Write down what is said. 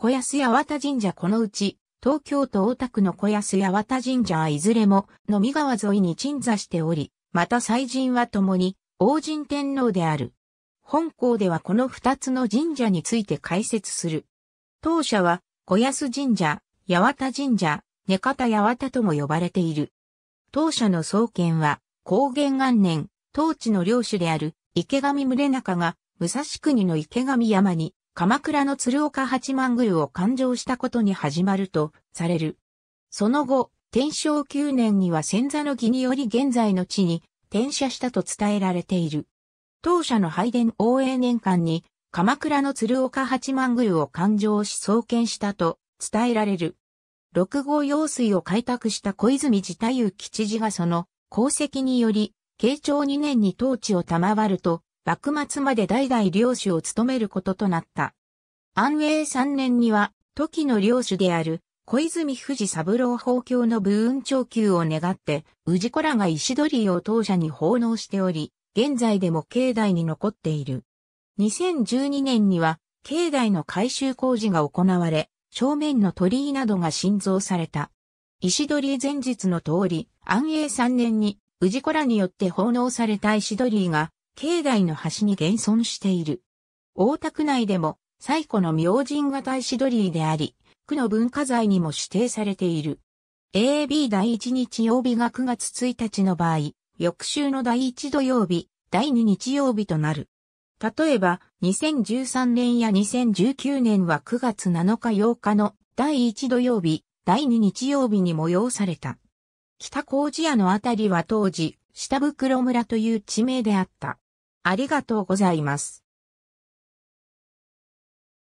小安八幡神社このうち、東京都大田区の小安八幡神社はいずれも、飲み川沿いに鎮座しており、また祭神は共に、王神天皇である。本校ではこの二つの神社について解説する。当社は、小安神社、八幡神社、根方八幡とも呼ばれている。当社の創建は、高原元年、当地の領主である池上宗中が、武蔵国の池上山に鎌倉の鶴岡八幡宮を勘定したことに始まるとされる。その後、天正9年には仙座の儀により現在の地に転写したと伝えられている。当社の拝殿応援年間に鎌倉の鶴岡八幡宮を勘定し創建したと伝えられる。六号用水を開拓した小泉自太夫吉次がその功績により、慶長2年に統治を賜ると、幕末まで代々領主を務めることとなった。安永3年には、時の領主である、小泉藤三郎法教の武運長久を願って、治子らが石鳥を当社に奉納しており、現在でも境内に残っている。2012年には、境内の改修工事が行われ、正面の鳥居などが新造された。石鳥居前日の通り、安永3年に、治子らによって奉納された石鳥居が、境内の端に現存している。大田区内でも最古の明神が大鳥居であり、区の文化財にも指定されている。AB 第1日曜日が9月1日の場合、翌週の第1土曜日、第2日曜日となる。例えば、2013年や2019年は9月7日8日の第1土曜日、第2日曜日に催された。北麹屋のあたりは当時、下袋村という地名であった。ありがとうございます。